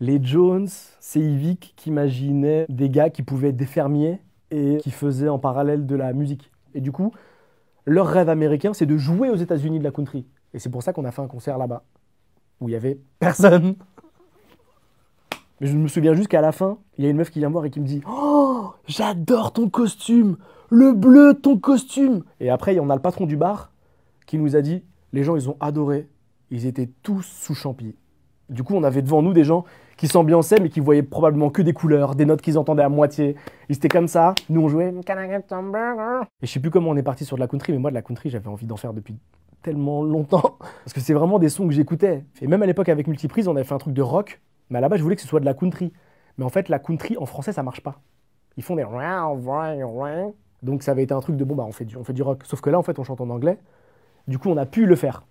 Les Jones, c'est Yvick qui imaginait des gars qui pouvaient être des fermiers et qui faisaient en parallèle de la musique. Et du coup, leur rêve américain, c'est de jouer aux États-Unis de la country. Et c'est pour ça qu'on a fait un concert là-bas, où il y avait personne. Mais je me souviens juste qu'à la fin, il y a une meuf qui vient me voir et qui me dit Oh, j'adore ton costume Le bleu ton costume Et après, on a le patron du bar qui nous a dit Les gens, ils ont adoré. Ils étaient tous sous champi. Du coup, on avait devant nous des gens qui s'ambiançaient, mais qui voyaient probablement que des couleurs, des notes qu'ils entendaient à moitié. Ils étaient comme ça. Nous, on jouait. Et je sais plus comment on est parti sur de la country, mais moi, de la country, j'avais envie d'en faire depuis tellement longtemps. Parce que c'est vraiment des sons que j'écoutais. Et même à l'époque, avec Multiprise, on avait fait un truc de rock, mais à la base, je voulais que ce soit de la country. Mais en fait, la country, en français, ça marche pas. Ils font des. Donc ça avait été un truc de bon, bah, on fait du, on fait du rock. Sauf que là, en fait, on chante en anglais. Du coup, on a pu le faire.